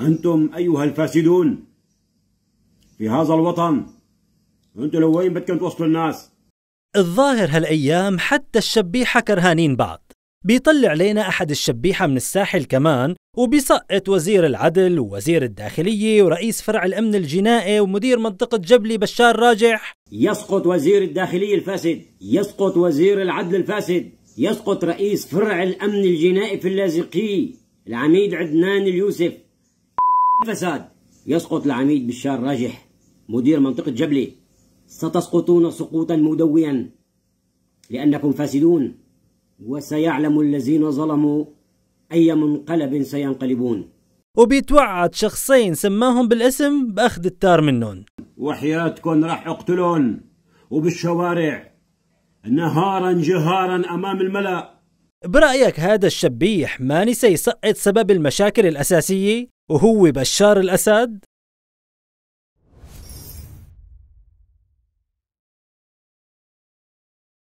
أنتم أيها الفاسدون في هذا الوطن أنتم لوين بدكم توصلوا الناس الظاهر هالأيام حتى الشبيحة كرهانين بعض بيطلع علينا أحد الشبيحة من الساحل كمان وبيسقط وزير العدل ووزير الداخلية ورئيس فرع الأمن الجنائي ومدير منطقة جبلي بشار راجح يسقط وزير الداخلية الفاسد يسقط وزير العدل الفاسد يسقط رئيس فرع الأمن الجنائي في اللاذقية العميد عدنان اليوسف الفساد يسقط العميد بشار راجح مدير منطقة جبلي ستسقطون سقوطا مدويا لأنكم فاسدون وسيعلم الذين ظلموا أي منقلب سينقلبون وبيتوعد شخصين سماهم بالاسم بأخذ التار منهم وحياتكم راح اقتلون وبالشوارع نهارا جهارا أمام الملأ برأيك هذا الشبيح ما نسي يسقط سبب المشاكل الأساسية؟ وهو بشار الأسد